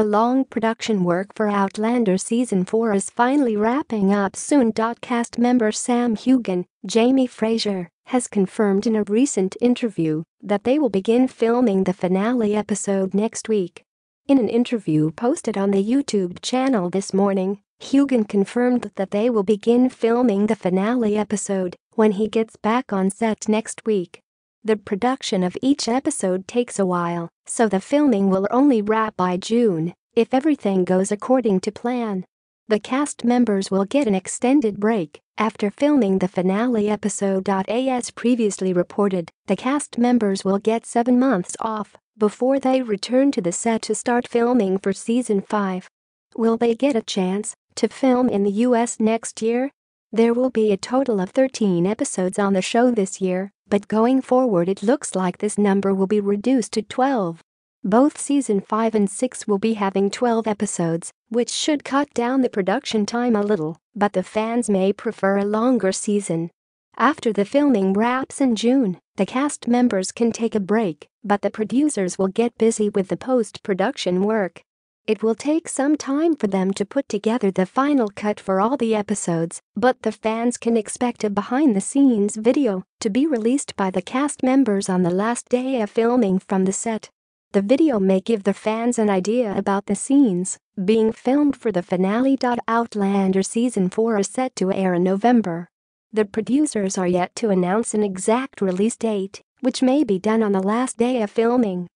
The long production work for Outlander Season 4 is finally wrapping up soon. Cast member Sam Hugan, Jamie Fraser, has confirmed in a recent interview that they will begin filming the finale episode next week. In an interview posted on the YouTube channel this morning, Hugan confirmed that they will begin filming the finale episode when he gets back on set next week. The production of each episode takes a while, so the filming will only wrap by June if everything goes according to plan. The cast members will get an extended break after filming the finale episode. As previously reported, the cast members will get seven months off before they return to the set to start filming for season 5. Will they get a chance to film in the US next year? There will be a total of 13 episodes on the show this year, but going forward, it looks like this number will be reduced to 12. Both season 5 and 6 will be having 12 episodes, which should cut down the production time a little, but the fans may prefer a longer season. After the filming wraps in June, the cast members can take a break, but the producers will get busy with the post production work. It will take some time for them to put together the final cut for all the episodes, but the fans can expect a behind the scenes video to be released by the cast members on the last day of filming from the set. The video may give the fans an idea about the scenes being filmed for the finale. Outlander Season 4 is set to air in November. The producers are yet to announce an exact release date, which may be done on the last day of filming.